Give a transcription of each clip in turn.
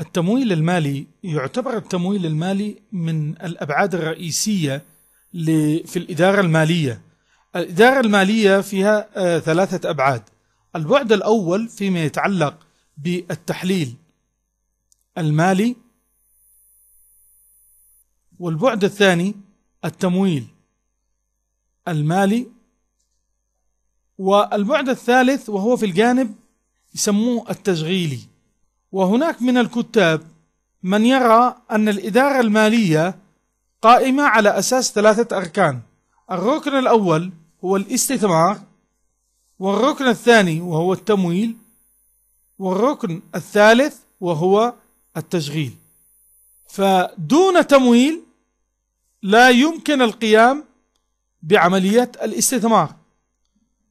التمويل المالي يعتبر التمويل المالي من الأبعاد الرئيسية في الإدارة المالية الإدارة المالية فيها آه، ثلاثة أبعاد البعد الأول فيما يتعلق بالتحليل المالي والبعد الثاني التمويل المالي والبعد الثالث وهو في الجانب يسموه التشغيلي وهناك من الكتاب من يرى أن الإدارة المالية قائمة على أساس ثلاثة أركان الركن الأول هو الاستثمار والركن الثاني وهو التمويل والركن الثالث وهو التشغيل فدون تمويل لا يمكن القيام بعملية الاستثمار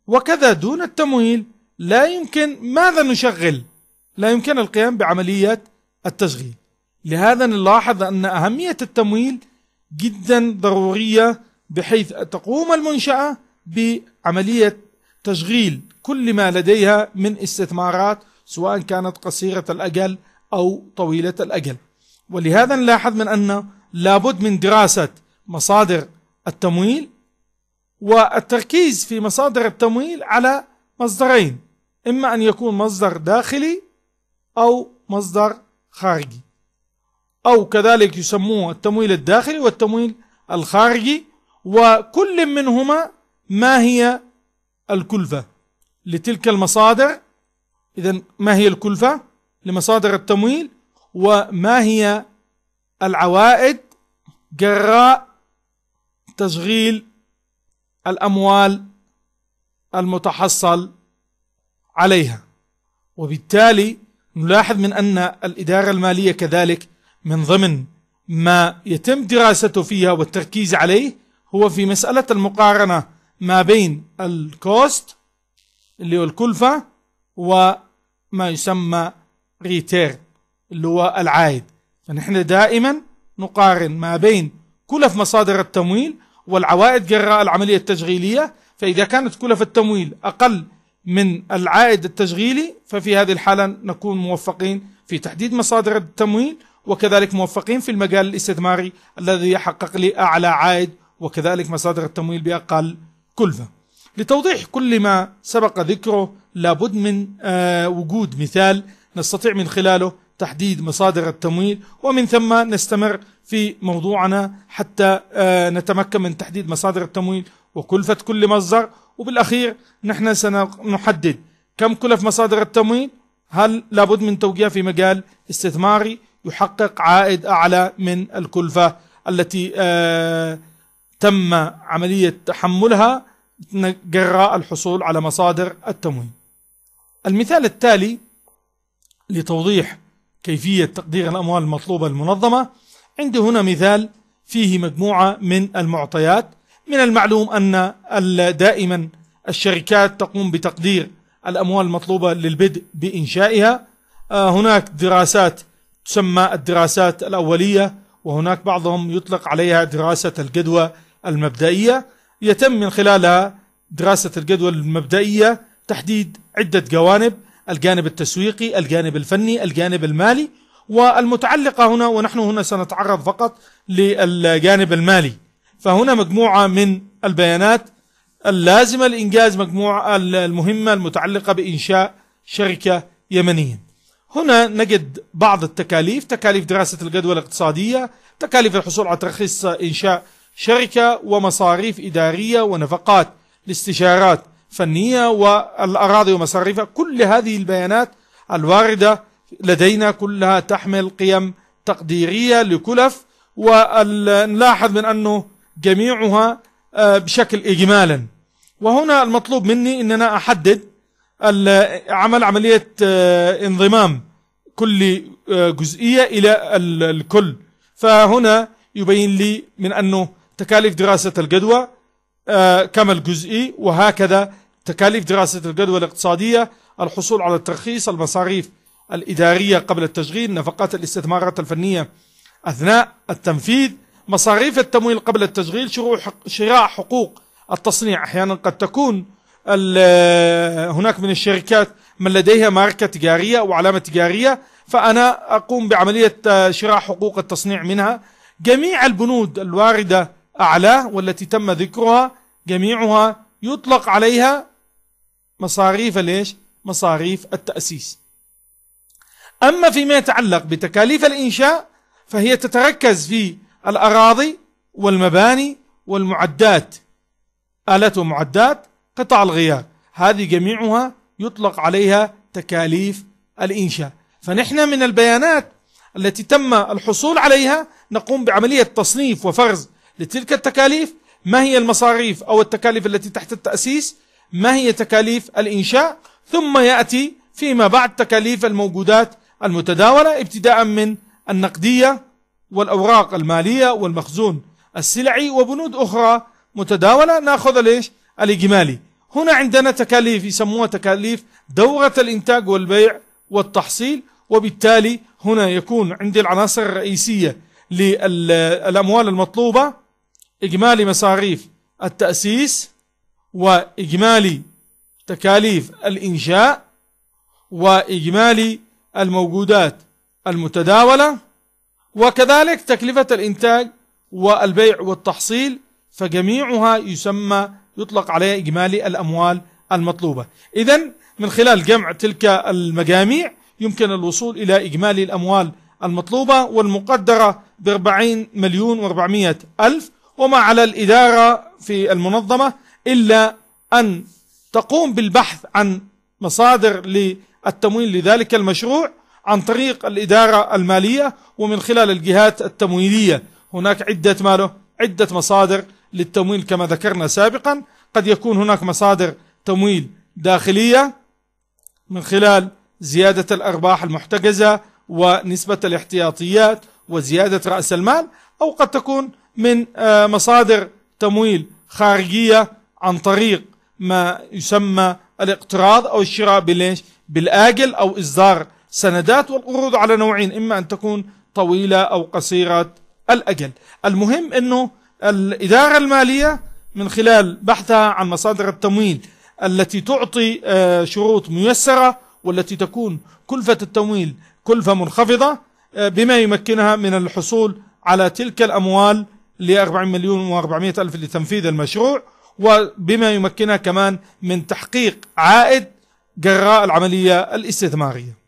وكذا دون التمويل لا يمكن ماذا نشغل لا يمكن القيام بعملية التشغيل لهذا نلاحظ أن أهمية التمويل جدا ضرورية بحيث تقوم المنشأة بعملية تشغيل كل ما لديها من استثمارات سواء كانت قصيرة الأجل أو طويلة الأجل ولهذا نلاحظ من أن لابد من دراسة مصادر التمويل والتركيز في مصادر التمويل على مصدرين إما أن يكون مصدر داخلي أو مصدر خارجي أو كذلك يسموه التمويل الداخلي والتمويل الخارجي وكل منهما ما هي الكلفة لتلك المصادر إذا ما هي الكلفة لمصادر التمويل وما هي العوائد جراء تشغيل الأموال المتحصل عليها وبالتالي نلاحظ من أن الإدارة المالية كذلك من ضمن ما يتم دراسته فيها والتركيز عليه هو في مسألة المقارنة ما بين الكوست اللي هو الكلفة وما يسمى ريتير اللي هو العائد فنحن دائما نقارن ما بين كلف مصادر التمويل والعوائد جراء العملية التشغيلية فإذا كانت كلف التمويل أقل من العائد التشغيلي ففي هذه الحالة نكون موفقين في تحديد مصادر التمويل وكذلك موفقين في المجال الاستثماري الذي يحقق لي أعلى عائد وكذلك مصادر التمويل بأقل كلفة لتوضيح كل ما سبق ذكره لابد من آه، وجود مثال نستطيع من خلاله تحديد مصادر التمويل ومن ثم نستمر في موضوعنا حتى آه، نتمكن من تحديد مصادر التمويل وكلفة كل مصدر وبالأخير نحن سنحدد كم كلف مصادر التمويل هل لابد من توجيه في مجال استثماري يحقق عائد أعلى من الكلفة التي آه، تم عملية تحملها جراء الحصول على مصادر التمويل المثال التالي لتوضيح كيفية تقدير الأموال المطلوبة المنظمة عندي هنا مثال فيه مجموعة من المعطيات من المعلوم أن دائما الشركات تقوم بتقدير الأموال المطلوبة للبدء بإنشائها آه، هناك دراسات تسمى الدراسات الأولية وهناك بعضهم يطلق عليها دراسة الجدوى المبدئية يتم من خلالها دراسة الجدوى المبدئية تحديد عدة جوانب الجانب التسويقي الجانب الفني الجانب المالي والمتعلقة هنا ونحن هنا سنتعرض فقط للجانب المالي فهنا مجموعة من البيانات اللازمة لإنجاز مجموعة المهمة المتعلقة بإنشاء شركة يمنية هنا نجد بعض التكاليف تكاليف دراسة الجدوى الاقتصادية تكاليف الحصول على ترخيص إنشاء شركة ومصاريف إدارية ونفقات لاستشارات فنية والأراضي ومصاريفها كل هذه البيانات الواردة لدينا كلها تحمل قيم تقديرية لكلف ونلاحظ من أنه جميعها آه، بشكل إجمالا وهنا المطلوب مني أن أنا أحدد عمل عملية آه، انضمام كل آه، جزئية إلى الكل فهنا يبين لي من أنه تكاليف دراسة الجدوى كما الجزئي وهكذا تكاليف دراسة الجدوى الاقتصادية الحصول على الترخيص المصاريف الإدارية قبل التشغيل نفقات الاستثمارات الفنية أثناء التنفيذ مصاريف التمويل قبل التشغيل شراء حقوق التصنيع أحيانا قد تكون هناك من الشركات من لديها ماركة تجارية أو علامة تجارية فأنا أقوم بعملية آه، شراء حقوق التصنيع منها جميع البنود الواردة أعلاه والتي تم ذكرها جميعها يطلق عليها مصاريف ليش مصاريف التأسيس أما فيما يتعلق بتكاليف الإنشاء فهي تتركز في الأراضي والمباني والمعدات آلات ومعدات قطع الغيار هذه جميعها يطلق عليها تكاليف الإنشاء فنحن من البيانات التي تم الحصول عليها نقوم بعملية تصنيف وفرز لتلك التكاليف ما هي المصاريف أو التكاليف التي تحت التأسيس ما هي تكاليف الإنشاء ثم يأتي فيما بعد تكاليف الموجودات المتداولة ابتداء من النقدية والأوراق المالية والمخزون السلعي وبنود أخرى متداولة نأخذ ليش الإجمالي هنا عندنا تكاليف يسموها تكاليف دورة الإنتاج والبيع والتحصيل وبالتالي هنا يكون عندي العناصر الرئيسية للأموال المطلوبة إجمالي مصاريف التأسيس وإجمالي تكاليف الإنشاء وإجمالي الموجودات المتداولة وكذلك تكلفة الإنتاج والبيع والتحصيل فجميعها يسمى يطلق عليها إجمالي الأموال المطلوبة إذا من خلال جمع تلك المجاميع يمكن الوصول إلى إجمالي الأموال المطلوبة والمقدرة ب 40 مليون و400 ألف وما على الإدارة في المنظمة إلا أن تقوم بالبحث عن مصادر للتمويل لذلك المشروع عن طريق الإدارة المالية ومن خلال الجهات التمويلية هناك عدة ماله عدة مصادر للتمويل كما ذكرنا سابقا قد يكون هناك مصادر تمويل داخلية من خلال زيادة الأرباح المحتجزة ونسبة الاحتياطيات وزيادة رأس المال أو قد تكون من آه، مصادر تمويل خارجية عن طريق ما يسمى الاقتراض أو الشراء بالآجل أو إصدار سندات والقروض على نوعين إما أن تكون طويلة أو قصيرة الأجل المهم أنه الإدارة المالية من خلال بحثها عن مصادر التمويل التي تعطي آه، شروط ميسرة والتي تكون كلفة التمويل كلفة منخفضة آه، بما يمكنها من الحصول على تلك الأموال ل 40 مليون و400 ألف لتنفيذ المشروع وبما يمكنها كمان من تحقيق عائد جراء العملية الاستثمارية